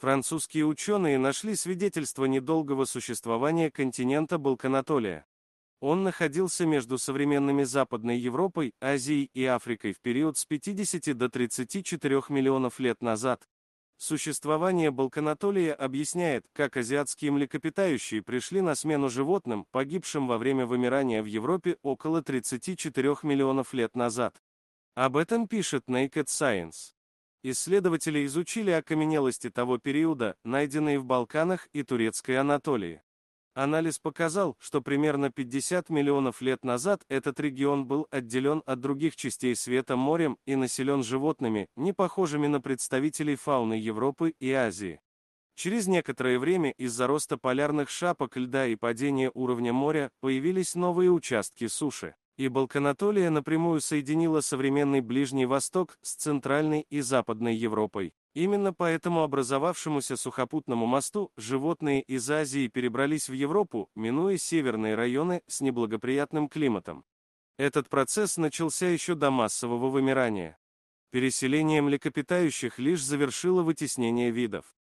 Французские ученые нашли свидетельство недолгого существования континента Балканатолия. Он находился между современными Западной Европой, Азией и Африкой в период с 50 до 34 миллионов лет назад. Существование Балканатолия объясняет, как азиатские млекопитающие пришли на смену животным, погибшим во время вымирания в Европе около 34 миллионов лет назад. Об этом пишет Naked Science. Исследователи изучили окаменелости того периода, найденные в Балканах и Турецкой Анатолии. Анализ показал, что примерно 50 миллионов лет назад этот регион был отделен от других частей света морем и населен животными, не похожими на представителей фауны Европы и Азии. Через некоторое время из-за роста полярных шапок льда и падения уровня моря появились новые участки суши. И Балканатолия напрямую соединила современный Ближний Восток с Центральной и Западной Европой. Именно по этому образовавшемуся сухопутному мосту животные из Азии перебрались в Европу, минуя северные районы с неблагоприятным климатом. Этот процесс начался еще до массового вымирания. Переселение млекопитающих лишь завершило вытеснение видов.